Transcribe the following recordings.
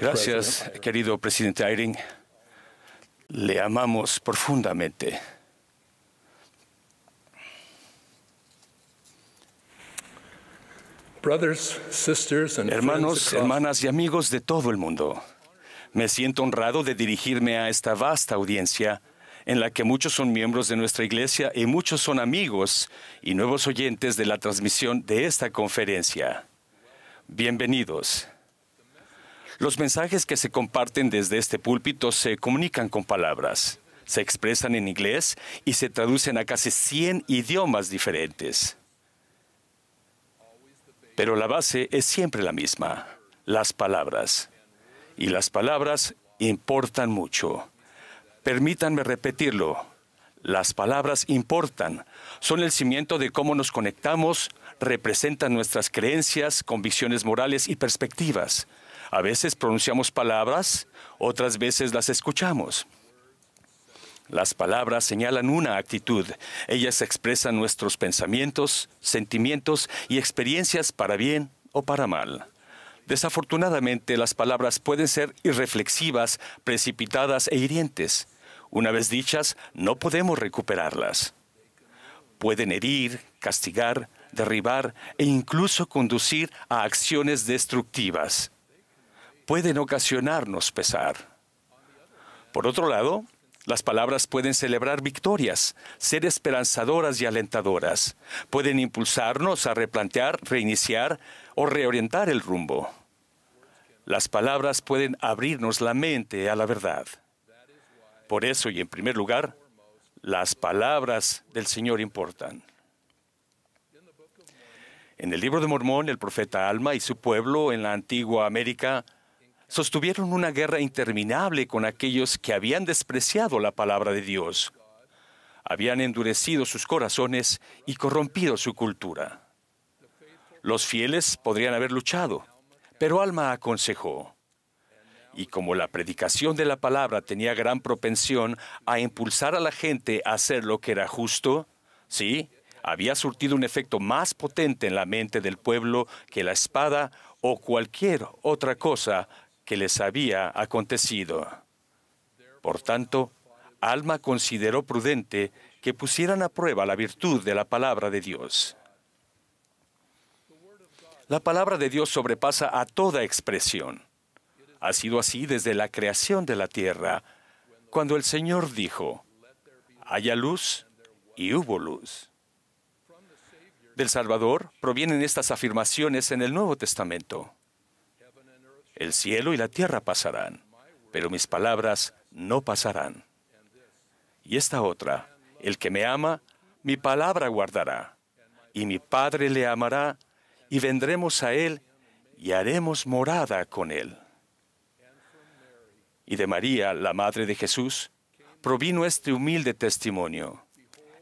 Gracias, querido presidente Eyring. Le amamos profundamente. Hermanos, hermanas y amigos de todo el mundo, me siento honrado de dirigirme a esta vasta audiencia en la que muchos son miembros de nuestra iglesia y muchos son amigos y nuevos oyentes de la transmisión de esta conferencia. Bienvenidos. Los mensajes que se comparten desde este púlpito se comunican con palabras, se expresan en inglés y se traducen a casi 100 idiomas diferentes. Pero la base es siempre la misma, las palabras. Y las palabras importan mucho. Permítanme repetirlo. Las palabras importan. Son el cimiento de cómo nos conectamos, representan nuestras creencias, convicciones morales y perspectivas. A veces pronunciamos palabras, otras veces las escuchamos. Las palabras señalan una actitud. Ellas expresan nuestros pensamientos, sentimientos y experiencias para bien o para mal. Desafortunadamente, las palabras pueden ser irreflexivas, precipitadas e hirientes. Una vez dichas, no podemos recuperarlas. Pueden herir, castigar, derribar e incluso conducir a acciones destructivas pueden ocasionarnos pesar. Por otro lado, las palabras pueden celebrar victorias, ser esperanzadoras y alentadoras. Pueden impulsarnos a replantear, reiniciar o reorientar el rumbo. Las palabras pueden abrirnos la mente a la verdad. Por eso y en primer lugar, las palabras del Señor importan. En el libro de Mormón, el profeta Alma y su pueblo en la antigua América sostuvieron una guerra interminable con aquellos que habían despreciado la palabra de Dios. Habían endurecido sus corazones y corrompido su cultura. Los fieles podrían haber luchado, pero Alma aconsejó. Y como la predicación de la palabra tenía gran propensión a impulsar a la gente a hacer lo que era justo, sí, había surtido un efecto más potente en la mente del pueblo que la espada o cualquier otra cosa que les había acontecido. Por tanto, Alma consideró prudente que pusieran a prueba la virtud de la palabra de Dios. La palabra de Dios sobrepasa a toda expresión. Ha sido así desde la creación de la tierra, cuando el Señor dijo, haya luz y hubo luz. Del Salvador provienen estas afirmaciones en el Nuevo Testamento. El cielo y la tierra pasarán, pero mis palabras no pasarán. Y esta otra, el que me ama, mi palabra guardará, y mi Padre le amará, y vendremos a él y haremos morada con él. Y de María, la Madre de Jesús, provino este humilde testimonio.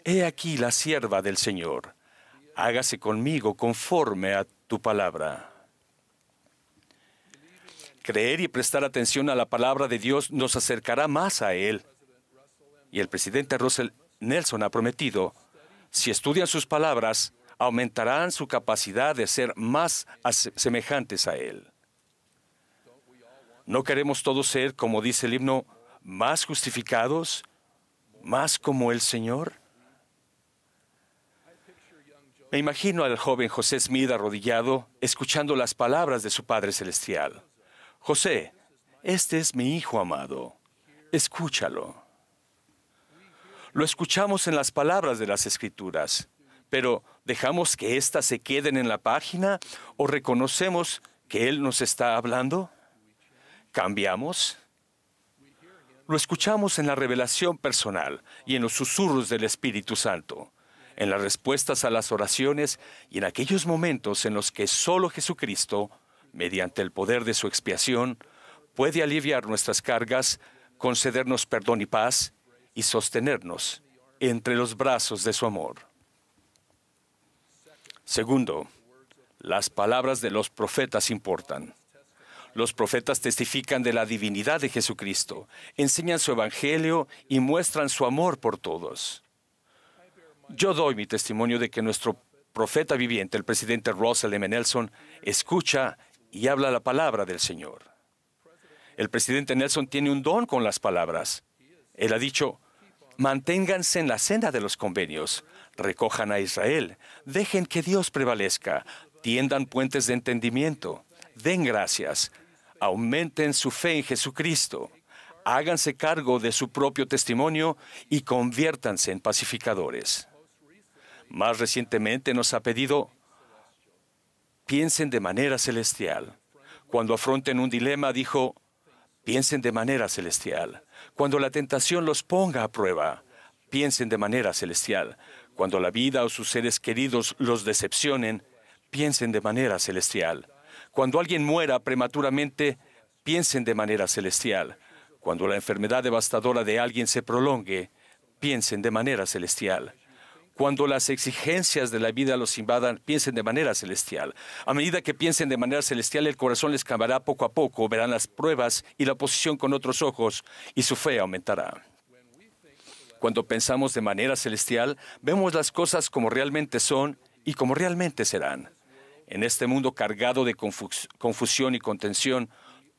He aquí la sierva del Señor, hágase conmigo conforme a tu palabra. Creer y prestar atención a la palabra de Dios nos acercará más a Él. Y el presidente Russell Nelson ha prometido, si estudian sus palabras, aumentarán su capacidad de ser más semejantes a Él. ¿No queremos todos ser, como dice el himno, más justificados, más como el Señor? Me imagino al joven José Smith arrodillado, escuchando las palabras de su Padre Celestial. José, este es mi hijo amado, escúchalo. Lo escuchamos en las palabras de las escrituras, pero ¿dejamos que éstas se queden en la página o reconocemos que Él nos está hablando? ¿Cambiamos? Lo escuchamos en la revelación personal y en los susurros del Espíritu Santo, en las respuestas a las oraciones y en aquellos momentos en los que solo Jesucristo mediante el poder de su expiación, puede aliviar nuestras cargas, concedernos perdón y paz y sostenernos entre los brazos de su amor. Segundo, las palabras de los profetas importan. Los profetas testifican de la divinidad de Jesucristo, enseñan su evangelio y muestran su amor por todos. Yo doy mi testimonio de que nuestro profeta viviente, el presidente Russell M. Nelson, escucha y habla la palabra del Señor. El presidente Nelson tiene un don con las palabras. Él ha dicho, manténganse en la senda de los convenios, recojan a Israel, dejen que Dios prevalezca, tiendan puentes de entendimiento, den gracias, aumenten su fe en Jesucristo, háganse cargo de su propio testimonio y conviértanse en pacificadores. Más recientemente nos ha pedido, piensen de manera celestial. Cuando afronten un dilema, dijo, piensen de manera celestial. Cuando la tentación los ponga a prueba, piensen de manera celestial. Cuando la vida o sus seres queridos los decepcionen, piensen de manera celestial. Cuando alguien muera prematuramente, piensen de manera celestial. Cuando la enfermedad devastadora de alguien se prolongue, piensen de manera celestial. Cuando las exigencias de la vida los invadan, piensen de manera celestial. A medida que piensen de manera celestial, el corazón les cambiará poco a poco, verán las pruebas y la oposición con otros ojos, y su fe aumentará. Cuando pensamos de manera celestial, vemos las cosas como realmente son y como realmente serán. En este mundo cargado de confusión y contención,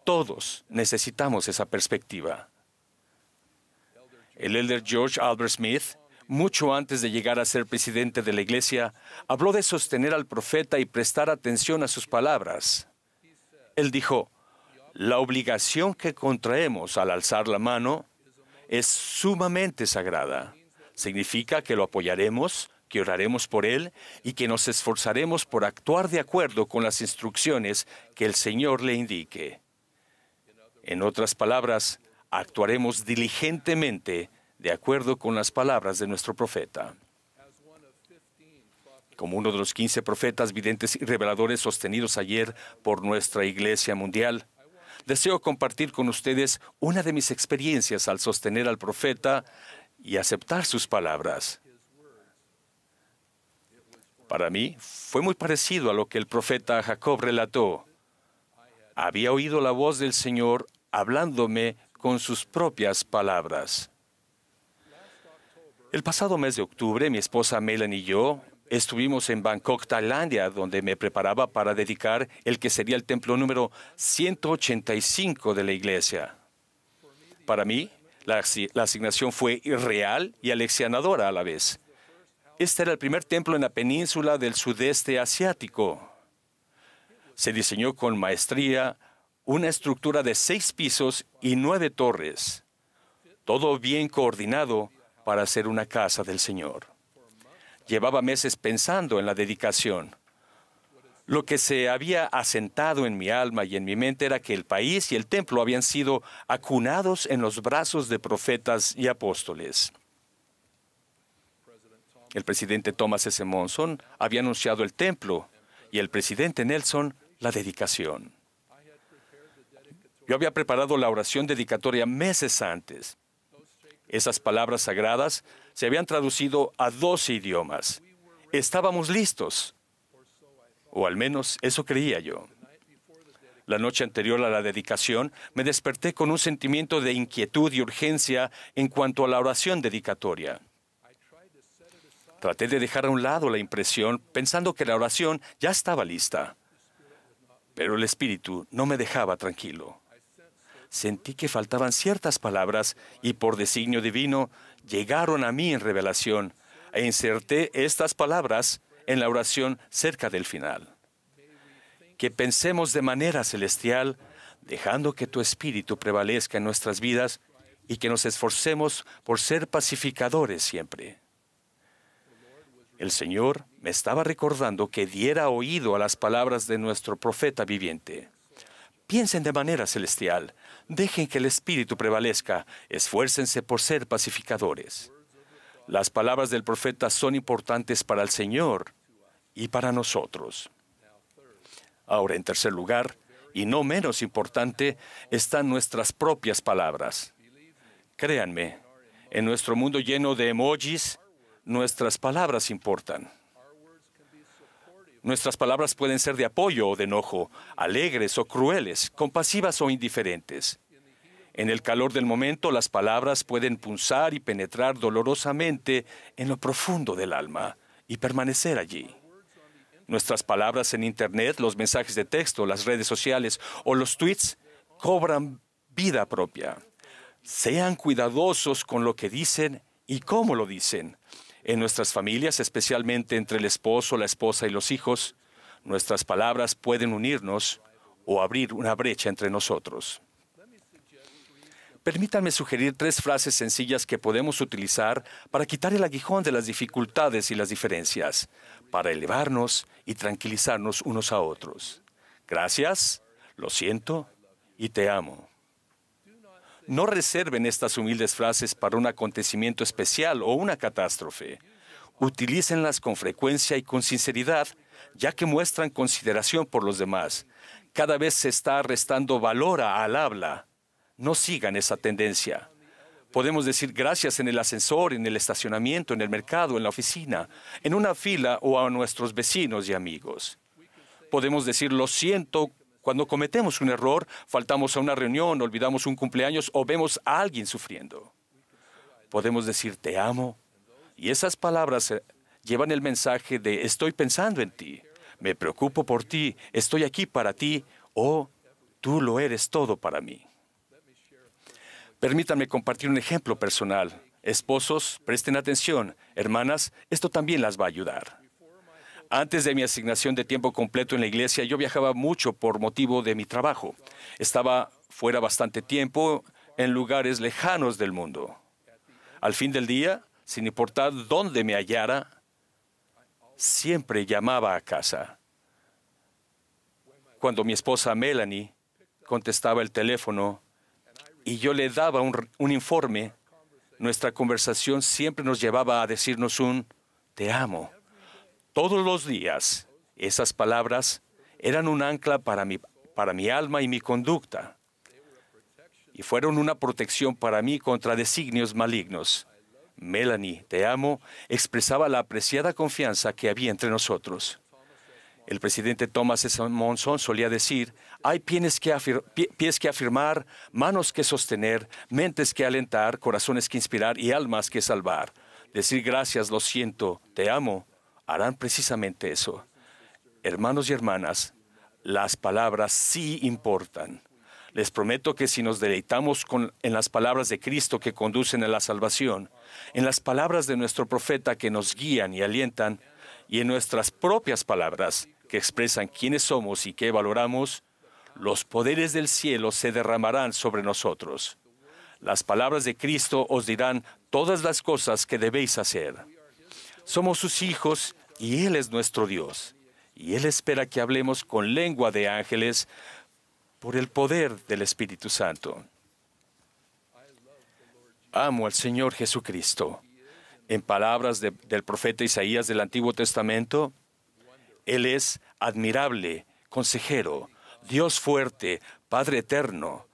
todos necesitamos esa perspectiva. El elder George Albert Smith mucho antes de llegar a ser presidente de la iglesia, habló de sostener al profeta y prestar atención a sus palabras. Él dijo, la obligación que contraemos al alzar la mano es sumamente sagrada. Significa que lo apoyaremos, que oraremos por él y que nos esforzaremos por actuar de acuerdo con las instrucciones que el Señor le indique. En otras palabras, actuaremos diligentemente de acuerdo con las palabras de nuestro profeta. Como uno de los 15 profetas videntes y reveladores sostenidos ayer por nuestra Iglesia Mundial, deseo compartir con ustedes una de mis experiencias al sostener al profeta y aceptar sus palabras. Para mí fue muy parecido a lo que el profeta Jacob relató. Había oído la voz del Señor hablándome con sus propias palabras. El pasado mes de octubre, mi esposa Melanie y yo estuvimos en Bangkok, Tailandia, donde me preparaba para dedicar el que sería el templo número 185 de la iglesia. Para mí, la, asignación fue irreal y aleccionadora a la vez. Este era el primer templo en la península del sudeste asiático. Se diseñó con maestría una estructura de seis pisos y nueve torres, todo bien coordinado para hacer una casa del Señor. Llevaba meses pensando en la dedicación. Lo que se había asentado en mi alma y en mi mente era que el país y el templo habían sido acunados en los brazos de profetas y apóstoles. El presidente Thomas S. Monson había anunciado el templo y el presidente Nelson la dedicación. Yo había preparado la oración dedicatoria meses antes. Esas palabras sagradas se habían traducido a dos idiomas. Estábamos listos, o al menos eso creía yo. La noche anterior a la dedicación me desperté con un sentimiento de inquietud y urgencia en cuanto a la oración dedicatoria. Traté de dejar a un lado la impresión pensando que la oración ya estaba lista, pero el espíritu no me dejaba tranquilo sentí que faltaban ciertas palabras y por designio divino llegaron a mí en revelación e inserté estas palabras en la oración cerca del final. Que pensemos de manera celestial, dejando que tu espíritu prevalezca en nuestras vidas y que nos esforcemos por ser pacificadores siempre. El Señor me estaba recordando que diera oído a las palabras de nuestro profeta viviente. Piensen de manera celestial. Dejen que el espíritu prevalezca. Esfuércense por ser pacificadores. Las palabras del profeta son importantes para el Señor y para nosotros. Ahora, en tercer lugar, y no menos importante, están nuestras propias palabras. Créanme, en nuestro mundo lleno de emojis, nuestras palabras importan. Nuestras palabras pueden ser de apoyo o de enojo, alegres o crueles, compasivas o indiferentes. En el calor del momento, las palabras pueden punzar y penetrar dolorosamente en lo profundo del alma y permanecer allí. Nuestras palabras en Internet, los mensajes de texto, las redes sociales o los tweets cobran vida propia. Sean cuidadosos con lo que dicen y cómo lo dicen en nuestras familias, especialmente entre el esposo, la esposa y los hijos, nuestras palabras pueden unirnos o abrir una brecha entre nosotros. Permítanme sugerir tres frases sencillas que podemos utilizar para quitar el aguijón de las dificultades y las diferencias, para elevarnos y tranquilizarnos unos a otros. Gracias, lo siento y te amo. No reserven estas humildes frases para un acontecimiento especial o una catástrofe. Utilícenlas con frecuencia y con sinceridad, ya que muestran consideración por los demás. Cada vez se está restando valor al habla. No sigan esa tendencia. Podemos decir gracias en el ascensor, en el estacionamiento, en el mercado, en la oficina, en una fila o a nuestros vecinos y amigos. Podemos decir lo siento cuando cometemos un error, faltamos a una reunión, olvidamos un cumpleaños o vemos a alguien sufriendo. Podemos decir, te amo. Y esas palabras eh, llevan el mensaje de estoy pensando en ti, me preocupo por ti, estoy aquí para ti o tú lo eres todo para mí. Permítanme compartir un ejemplo personal. Esposos, presten atención. Hermanas, esto también las va a ayudar. Antes de mi asignación de tiempo completo en la iglesia, yo viajaba mucho por motivo de mi trabajo. Estaba fuera bastante tiempo en lugares lejanos del mundo. Al fin del día, sin importar dónde me hallara, siempre llamaba a casa. Cuando mi esposa Melanie contestaba el teléfono y yo le daba un, informe, nuestra conversación siempre nos llevaba a decirnos un te amo todos los días. Esas palabras eran un ancla para mi, para mi alma y mi conducta, y fueron una protección para mí contra designios malignos. Melanie, te amo, expresaba la apreciada confianza que había entre nosotros. El presidente Thomas S. Monson solía decir, hay pies que afirmar, manos que sostener, mentes que alentar, corazones que inspirar y almas que salvar. Decir gracias, lo siento, te amo, harán precisamente eso. Hermanos y hermanas, las palabras sí importan. Les prometo que si nos deleitamos con, en las palabras de Cristo que conducen a la salvación, en las palabras de nuestro profeta que nos guían y alientan, y en nuestras propias palabras que expresan quiénes somos y qué valoramos, los poderes del cielo se derramarán sobre nosotros. Las palabras de Cristo os dirán todas las cosas que debéis hacer. Somos sus hijos y Él es nuestro Dios. Y Él espera que hablemos con lengua de ángeles por el poder del Espíritu Santo. Amo al Señor Jesucristo. En palabras del profeta Isaías del Antiguo Testamento, Él es admirable, consejero, Dios fuerte, Padre eterno,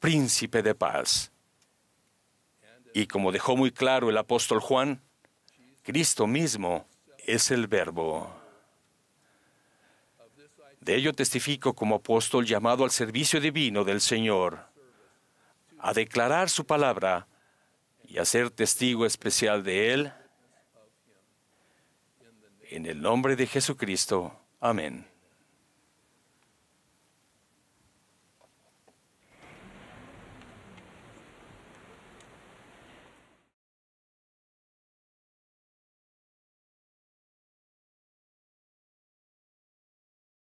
príncipe de paz. Y como dejó muy claro el apóstol Juan, Cristo mismo es el verbo. De ello testifico como apóstol llamado al servicio divino del Señor, a declarar su palabra y a ser testigo especial de Él. En el nombre de Jesucristo. Amén.